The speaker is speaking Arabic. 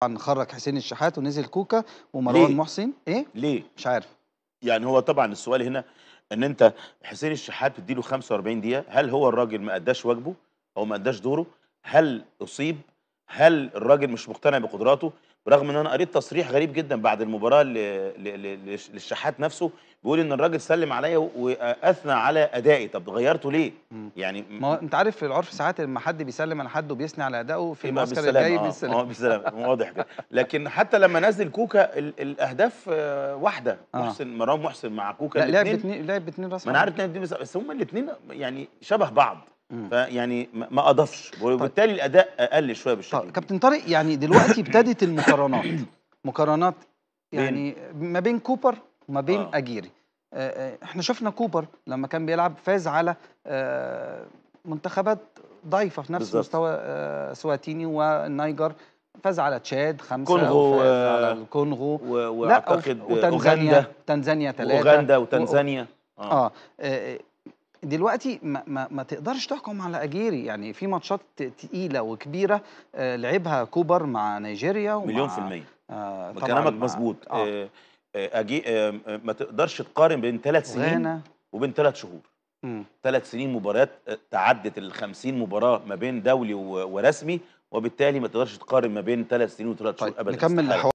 طبعا خرج حسين الشحات ونزل كوكا ومروان محسن ايه ليه مش عارف يعني هو طبعا السؤال هنا ان انت حسين الشحات تديله 45 دقيقه هل هو الراجل ما اداش واجبه او ما اداش دوره هل اصيب هل الراجل مش مقتنع بقدراته برغم ان انا قريت تصريح غريب جدا بعد المباراه للشحات نفسه بيقول ان الراجل سلم عليا واثنى على ادائي طب غيرته ليه يعني ما انت عارف العرف ساعات لما حد بيسلم على حد وبيثني على ادائه في المعسكر الجاي آه، بيسلم اه بيسلم واضح كده لكن حتى لما نزل كوكا ال الاهداف آه، واحده آه. محسن مرام محسن مع كوكا لا لعب اثنين لعب اثنين راس ما انا عارف اثنين بس هم الاثنين يعني شبه بعض فيعني ما اضافش طيب. وبالتالي طيب. الاداء اقل شويه بالشكل طيب كابتن طارق يعني دلوقتي ابتدت المقارنات مقارنات يعني بين. ما بين كوبر وما بين آه. اجيري آه،, آه احنا شفنا كوبر لما كان بيلعب فاز على آه منتخبات ضعيفه في نفس بالزبط. مستوى آه سواتيني والنايجر فاز على تشاد خمسة كونغو على آه، الكونغو واعتقد اوغندا تنزانيا ثلاثة اوغندا وتنزانيا آه. آه. آه، دلوقتي ما, ما, ما تقدرش تحكم على اجيري يعني في ماتشات تقيله وكبيره آه، لعبها كوبر مع نيجيريا ومع مليون في الميه آه كلامك مظبوط آه. آه،, آه آه ما تقدرش تقارن بين ثلاث سنين وبين ثلاث شهور ثلاث سنين مباريات تعدت ال 50 مباراه ما بين دولي ورسمي وبالتالي ما تقدرش تقارن ما بين ثلاث سنين وثلاث طيب شهور ابدا نكمل